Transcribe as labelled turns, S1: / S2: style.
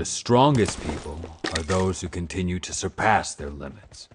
S1: The strongest people are those who continue to surpass their limits.